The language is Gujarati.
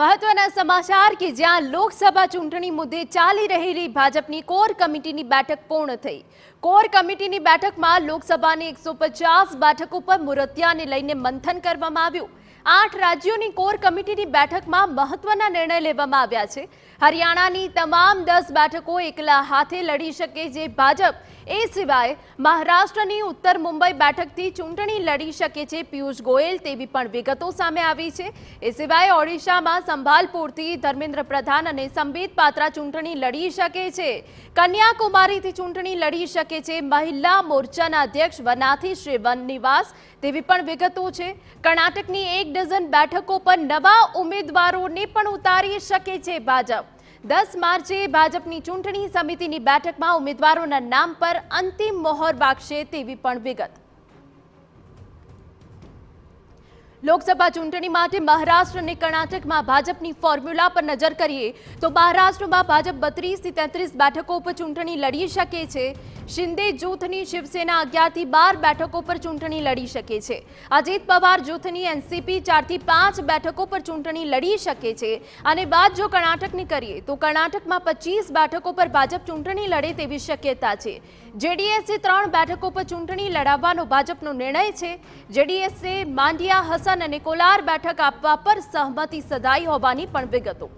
મહત્વના સમાચાર કે જ્યાં લોકસભા ચૂંટણી મુદ્દે ચાલી રહેલી ભાજપની કોર કમિટીની બેઠક પૂર્ણ થઈ કોર કમિટીની બેઠકમાં લોકસભાની એકસો પચાસ બેઠક ઉપર મુરતિયાને લઈને મંથન કરવામાં આવ્યું આઠ રાજ્યોની કોર કમિટીની બેઠકમાં મહત્વના નિર્ણય લેવામાં આવ્યા છે હરિયાણાની તમામ દસ બેઠકો એકલા હાથે લડી શકે જે ભાજપ એ સિવાય મહારાષ્ટ્રની ઉત્તર મુંબઈ બેઠકથી ચૂંટણી લડી શકે છે પિયુષ ગોયલ તેવી પણ વિગતો સામે આવી છે એ સિવાય ઓડિશામાં સંભાલપુરથી ધર્મેન્દ્ર પ્રધાન અને સંબિત પાત્રા ચૂંટણી લડી શકે છે કન્યાકુમારીથી ચૂંટણી લડી શકે છે મહિલા મોરચાના અધ્યક્ષ વનાથી શ્રી વનનિવાસ તેવી પણ વિગતો છે કર્ણાટકની એક ડઝન બેઠકો પર નવા ઉમેદવારોને પણ ઉતારી શકે છે ભાજપ દસ માર્ચે ભાજપની ચૂંટણી સમિતિની બેઠકમાં ઉમેદવારોના નામ પર અંતિમ મોહર વાગશે તેવી પણ વિગત લોકસભા ચૂંટણી માટે મહારાષ્ટ્ર અને કર્ણાટકમાં ભાજપની ફોર્મ્યુલા પર નજર કરીએ તો મહારાષ્ટ્રમાં ભાજપ બત્રીસથી તેત્રીસ બેઠકો ઉપર ચૂંટણી લડી શકે છે શિંદે જૂથની શિવસેના અગિયારથી બાર બેઠકો પર ચૂંટણી લડી શકે છે અજીત પવાર જૂથની એનસીપી ચારથી પાંચ બેઠકો પર ચૂંટણી લડી શકે છે અને બાદ જો કર્ણાટકની કરીએ તો કર્ણાટકમાં પચીસ બેઠકો પર ભાજપ ચૂંટણી લડે તેવી શક્યતા છે જેડીએસે ત્રણ બેઠકો પર ચૂંટણી લડાવવાનો ભાજપનો નિર્ણય છે જેડીએસે માંડિયા હસન અને કોલાર બેઠક આપવા પર સહમતિ સદાઈ હોવાની પણ વિગતો